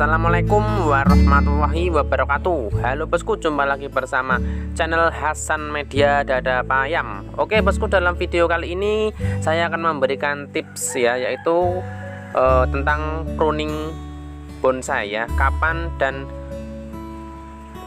Assalamualaikum warahmatullahi wabarakatuh Halo bosku jumpa lagi bersama channel Hasan Media Dada Payam Oke bosku dalam video kali ini saya akan memberikan tips ya yaitu eh, tentang pruning bonsai ya kapan dan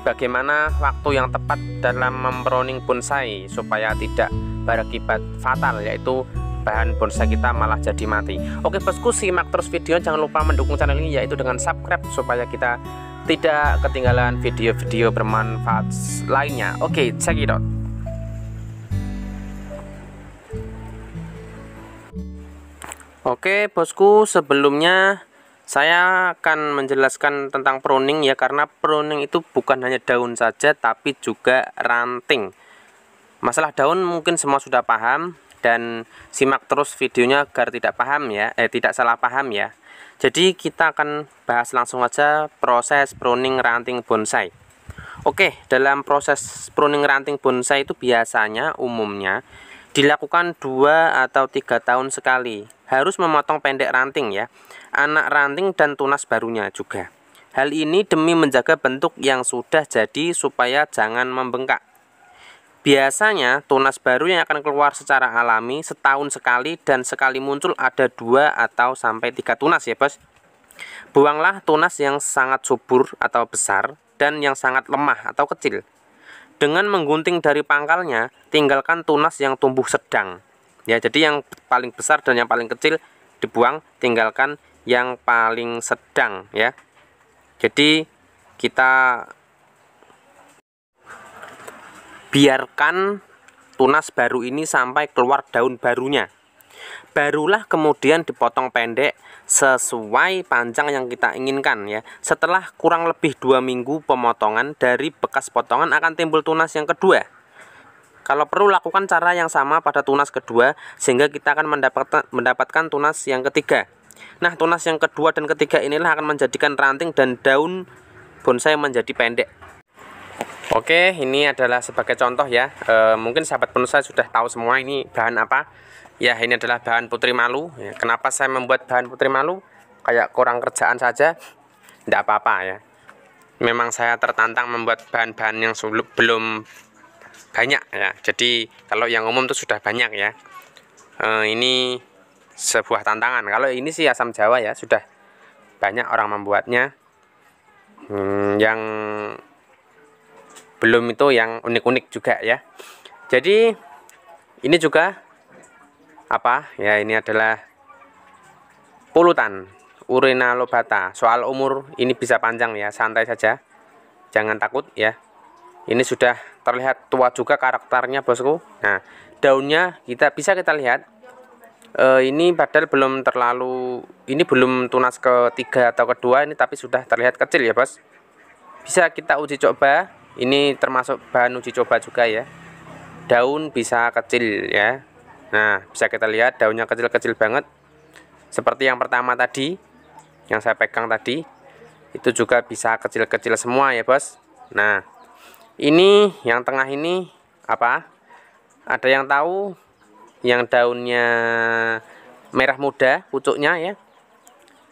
bagaimana waktu yang tepat dalam mempruning bonsai supaya tidak berakibat fatal yaitu bahan bonsai kita malah jadi mati oke bosku simak terus video jangan lupa mendukung channel ini yaitu dengan subscribe supaya kita tidak ketinggalan video-video bermanfaat lainnya oke check it out Oke bosku sebelumnya saya akan menjelaskan tentang pruning ya karena pruning itu bukan hanya daun saja tapi juga ranting masalah daun mungkin semua sudah paham dan simak terus videonya agar tidak paham ya, eh tidak salah paham ya. Jadi kita akan bahas langsung aja proses pruning ranting bonsai. Oke, dalam proses pruning ranting bonsai itu biasanya umumnya dilakukan dua atau tiga tahun sekali. Harus memotong pendek ranting ya, anak ranting dan tunas barunya juga. Hal ini demi menjaga bentuk yang sudah jadi supaya jangan membengkak. Biasanya tunas baru yang akan keluar secara alami setahun sekali dan sekali muncul ada dua atau sampai tiga tunas ya bos. Buanglah tunas yang sangat subur atau besar dan yang sangat lemah atau kecil. Dengan menggunting dari pangkalnya, tinggalkan tunas yang tumbuh sedang. Ya, jadi yang paling besar dan yang paling kecil dibuang, tinggalkan yang paling sedang ya. Jadi kita biarkan tunas baru ini sampai keluar daun barunya barulah kemudian dipotong pendek sesuai panjang yang kita inginkan ya setelah kurang lebih dua minggu pemotongan dari bekas potongan akan timbul tunas yang kedua kalau perlu lakukan cara yang sama pada tunas kedua sehingga kita akan mendapatkan mendapatkan tunas yang ketiga. Nah, tunas yang kedua dan ketiga inilah akan menjadikan ranting dan daun bonsai menjadi pendek. Oke, ini adalah sebagai contoh ya. E, mungkin sahabat penusa sudah tahu semua ini bahan apa. Ya, ini adalah bahan putri malu. Ya, kenapa saya membuat bahan putri malu? Kayak kurang kerjaan saja, tidak apa-apa ya. Memang saya tertantang membuat bahan-bahan yang belum banyak ya. Jadi kalau yang umum itu sudah banyak ya. E, ini sebuah tantangan. Kalau ini sih asam jawa ya, sudah banyak orang membuatnya. Hmm, yang belum itu yang unik-unik juga ya jadi ini juga apa ya ini adalah pulutan urina lobata soal umur ini bisa panjang ya santai saja jangan takut ya ini sudah terlihat tua juga karakternya bosku nah daunnya kita bisa kita lihat e, ini padahal belum terlalu ini belum tunas ketiga atau kedua ini tapi sudah terlihat kecil ya bos bisa kita uji coba ini termasuk bahan uji coba juga ya daun bisa kecil ya nah bisa kita lihat daunnya kecil-kecil banget seperti yang pertama tadi yang saya pegang tadi itu juga bisa kecil-kecil semua ya bos nah ini yang tengah ini apa ada yang tahu yang daunnya merah muda pucuknya ya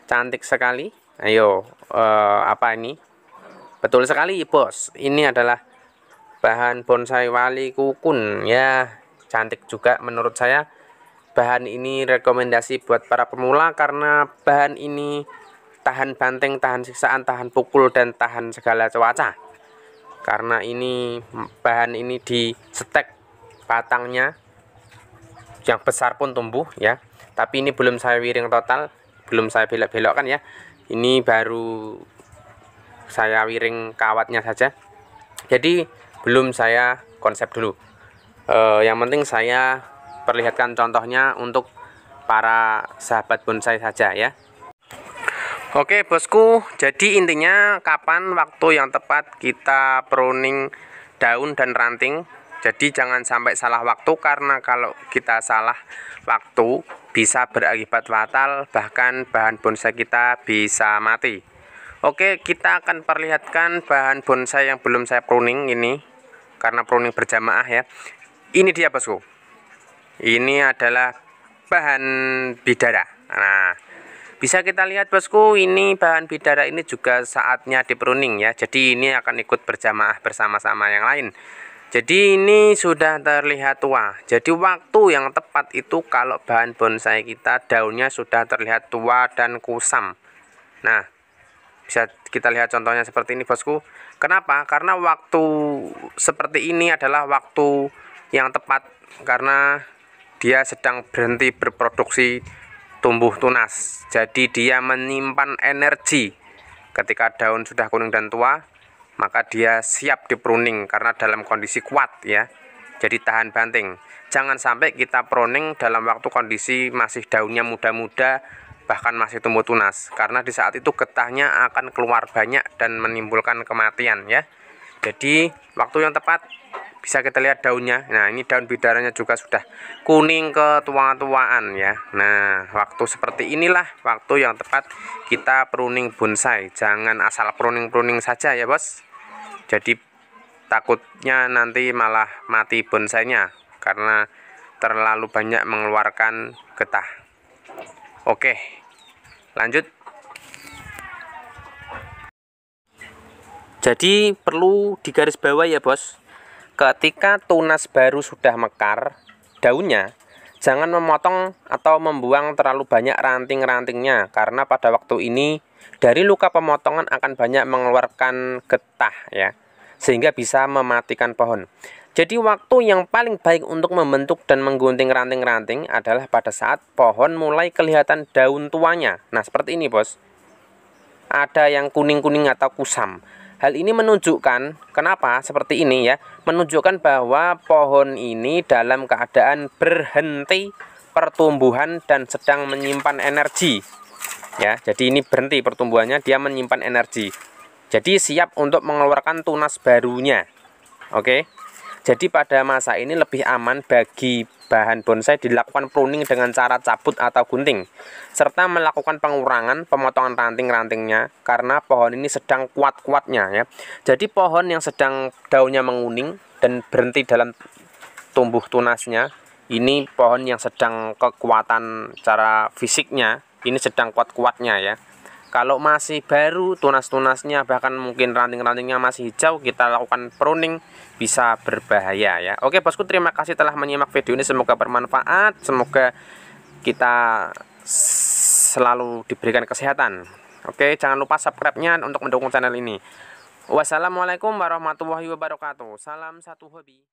cantik sekali ayo eh, apa ini Betul sekali, Bos. Ini adalah bahan bonsai wali kukun ya. Cantik juga menurut saya. Bahan ini rekomendasi buat para pemula karena bahan ini tahan banting, tahan siksaan, tahan pukul dan tahan segala cuaca. Karena ini bahan ini di stek batangnya yang besar pun tumbuh ya. Tapi ini belum saya wiring total, belum saya belok-belokkan ya. Ini baru saya wiring kawatnya saja jadi belum saya konsep dulu e, yang penting saya perlihatkan contohnya untuk para sahabat bonsai saja ya Oke bosku jadi intinya kapan waktu yang tepat kita pruning daun dan ranting jadi jangan sampai salah waktu karena kalau kita salah waktu bisa berakibat fatal bahkan bahan bonsai kita bisa mati Oke, kita akan perlihatkan bahan bonsai yang belum saya pruning ini karena pruning berjamaah ya. Ini dia bosku. Ini adalah bahan bidara. Nah, bisa kita lihat bosku, ini bahan bidara ini juga saatnya di pruning ya. Jadi ini akan ikut berjamaah bersama-sama yang lain. Jadi ini sudah terlihat tua. Jadi waktu yang tepat itu kalau bahan bonsai kita daunnya sudah terlihat tua dan kusam. Nah, bisa kita lihat contohnya seperti ini bosku kenapa karena waktu seperti ini adalah waktu yang tepat karena dia sedang berhenti berproduksi tumbuh tunas jadi dia menyimpan energi ketika daun sudah kuning dan tua maka dia siap dipruning karena dalam kondisi kuat ya jadi tahan banting. Jangan sampai kita pruning dalam waktu kondisi masih daunnya muda-muda bahkan masih tumbuh tunas karena di saat itu getahnya akan keluar banyak dan menimbulkan kematian ya jadi waktu yang tepat bisa kita lihat daunnya nah ini daun bidaranya juga sudah kuning ke tua tuaan ya nah waktu seperti inilah waktu yang tepat kita pruning bonsai jangan asal pruning-pruning saja ya bos jadi takutnya nanti malah mati bonsainya karena terlalu banyak mengeluarkan getah oke lanjut jadi perlu digarisbawahi ya bos ketika tunas baru sudah mekar daunnya jangan memotong atau membuang terlalu banyak ranting-rantingnya karena pada waktu ini dari luka pemotongan akan banyak mengeluarkan getah ya sehingga bisa mematikan pohon jadi waktu yang paling baik untuk membentuk dan menggunting ranting-ranting adalah pada saat pohon mulai kelihatan daun tuanya. Nah, seperti ini, Bos. Ada yang kuning-kuning atau kusam. Hal ini menunjukkan kenapa seperti ini ya, menunjukkan bahwa pohon ini dalam keadaan berhenti pertumbuhan dan sedang menyimpan energi. Ya, jadi ini berhenti pertumbuhannya, dia menyimpan energi. Jadi siap untuk mengeluarkan tunas barunya. Oke. Okay? Jadi pada masa ini lebih aman bagi bahan bonsai dilakukan pruning dengan cara cabut atau gunting serta melakukan pengurangan pemotongan ranting-rantingnya karena pohon ini sedang kuat-kuatnya ya. Jadi pohon yang sedang daunnya menguning dan berhenti dalam tumbuh tunasnya ini pohon yang sedang kekuatan cara fisiknya ini sedang kuat-kuatnya ya kalau masih baru tunas-tunasnya bahkan mungkin ranting-rantingnya masih hijau kita lakukan pruning bisa berbahaya ya oke bosku terima kasih telah menyimak video ini semoga bermanfaat semoga kita selalu diberikan kesehatan oke jangan lupa subscribe-nya untuk mendukung channel ini wassalamualaikum warahmatullahi wabarakatuh salam satu hobi